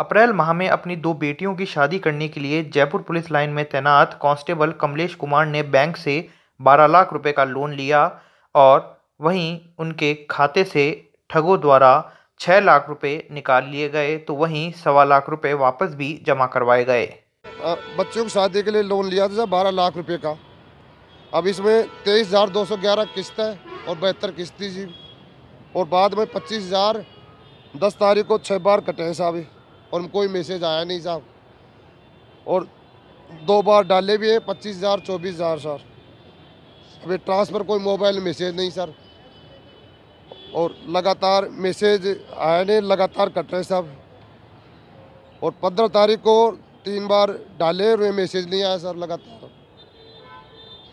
अप्रैल माह में अपनी दो बेटियों की शादी करने के लिए जयपुर पुलिस लाइन में तैनात कांस्टेबल कमलेश कुमार ने बैंक से 12 लाख रुपए का लोन लिया और वहीं उनके खाते से ठगों द्वारा 6 लाख रुपए निकाल लिए गए तो वहीं सवा लाख रुपए वापस भी जमा करवाए गए बच्चों की शादी के लिए लोन लिया था बारह लाख रुपये का अब इसमें तेईस हज़ार दो सौ ग्यारह किस्त है और बहत्तर किस्ती जी और बाद में पच्चीस हज़ार दस तारीख को छः बार कटे हैं साहब और कोई मैसेज आया नहीं साहब और दो बार डाले भी हैं पच्चीस हज़ार चौबीस हज़ार सर अभी ट्रांसफ़र कोई मोबाइल मैसेज नहीं सर और लगातार मैसेज आया नहीं लगातार कट रहे साहब और पंद्रह तारीख को तीन बार डाले और मैसेज नहीं आया सर लगातार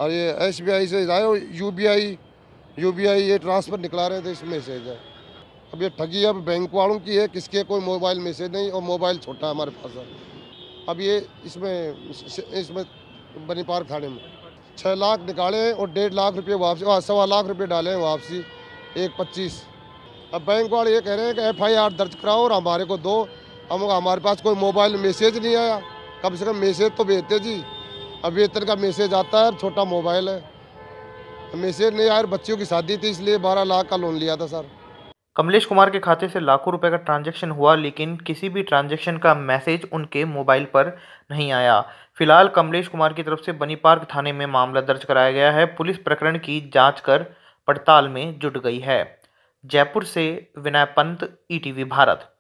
और ये एस बी आई से I U B I U B I ये ट्रांसफ़र निकला रहे थे इस मैसेज है अब ये ठगी अब बैंक वालों की है किसके कोई मोबाइल मैसेज नहीं और मोबाइल छोटा हमारे पास है अब ये इसमें इसमें बनी पार्क थाने में छः लाख निकाले और डेढ़ लाख रुपये वापसी हाँ, सवा लाख रुपये डाले हैं वापसी एक पच्चीस अब बैंक वाले ये कह रहे हैं कि आर दर्ज कराओ और हमारे को दो हम हमारे पास कोई मोबाइल मैसेज नहीं आया कम से कम मैसेज तो भेजते जी अब वेतन का मैसेज आता है छोटा मोबाइल है मैसेज नहीं आया बच्चियों की शादी थी इसलिए बारह लाख का लोन लिया था सर कमलेश कुमार के खाते से लाखों रुपए का ट्रांजैक्शन हुआ लेकिन किसी भी ट्रांजैक्शन का मैसेज उनके मोबाइल पर नहीं आया फिलहाल कमलेश कुमार की तरफ से बनी पार्क थाने में मामला दर्ज कराया गया है पुलिस प्रकरण की जांच कर पड़ताल में जुट गई है जयपुर से विनय पंत ई भारत